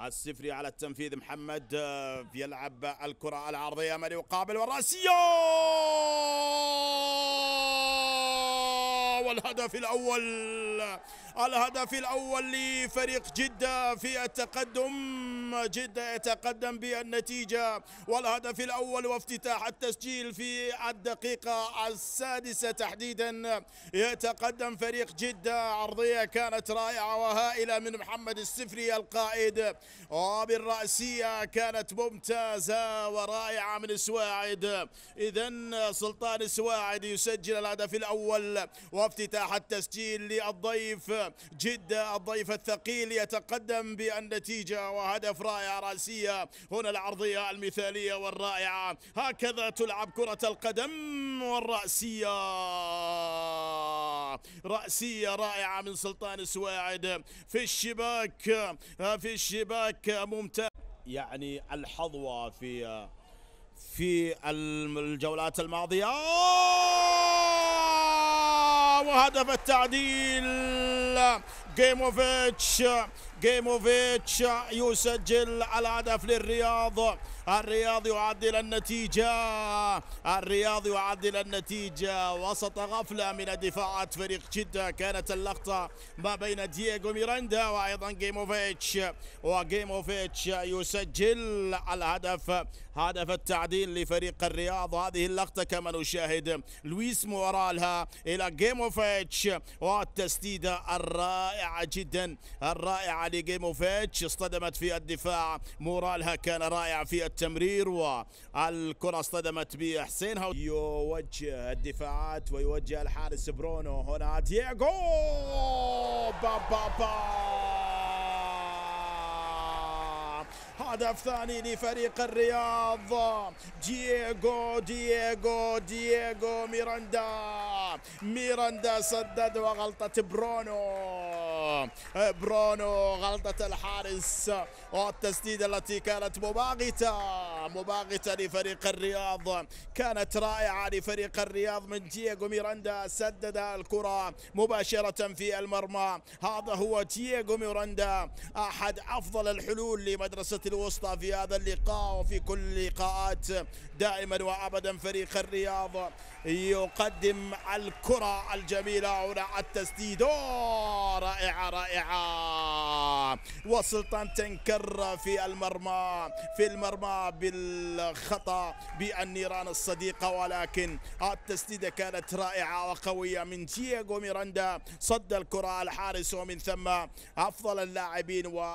السفري على التنفيذ محمد بيلعب آه، الكرة العرضية من يقابل والرأسية والهدف الأول الهدف الأول لفريق جدة في التقدم جدة يتقدم بالنتيجة والهدف الأول وافتتاح التسجيل في الدقيقة السادسة تحديدا يتقدم فريق جدة عرضية كانت رائعة وهائلة من محمد السفري القائد وبالرأسية كانت ممتازة ورائعة من سواعد إذا سلطان سواعد يسجل الهدف الأول وافتتاح افتتاح التسجيل للضيف جدة الضيف الثقيل يتقدم بالنتيجة وهدف رائع رأسية هنا العرضية المثالية والرائعة هكذا تلعب كرة القدم والرأسية رأسية رائعة من سلطان السواعد في الشباك في الشباك ممتاز يعني الحظوة في في الجولات الماضية وهدف التعديل يسجل جيموفيتش جيموفيتش يسجل الهدف للرياض الرياض يعدل النتيجة الرياض يعدل النتيجة وسط غفلة من دفاعات فريق جدة كانت اللقطة ما بين دييغو ميراندا وأيضا جيموفيتش وجيموفيتش يسجل الهدف هدف التعديل لفريق الرياض هذه اللقطة كما نشاهد لويس مورالها إلى جيموفيتش والتسديدة الرائعة جدا الرائعة لجيموفيتش اصطدمت في الدفاع مورالها كان رائع في التمرير والكرة اصطدمت بحسين يوجه الدفاعات ويوجه الحارس برونو هنا دييغو با با با هدف ثاني لفريق الرياض دييغو دييغو دييغو ميراندا ميراندا سدد وغلطة برونو برونو غلطة الحارس والتسديدة التي كانت مباغتة مباغتة لفريق الرياض كانت رائعة لفريق الرياض من تياغو ميراندا سدد الكرة مباشرة في المرمى هذا هو تياغو ميراندا أحد أفضل الحلول لمدرسة الوسطى في هذا اللقاء وفي كل اللقاءات دائما وأبدا فريق الرياض يقدم الكرة الجميلة هنا التسديد رائعة رائعة وسلطان تنكر في المرمى في المرمى بال الخطأ بالنيران الصديقة ولكن التسديدة كانت رائعة وقوية من تياغو ميراندا صد الكرة الحارس ومن ثم أفضل اللاعبين و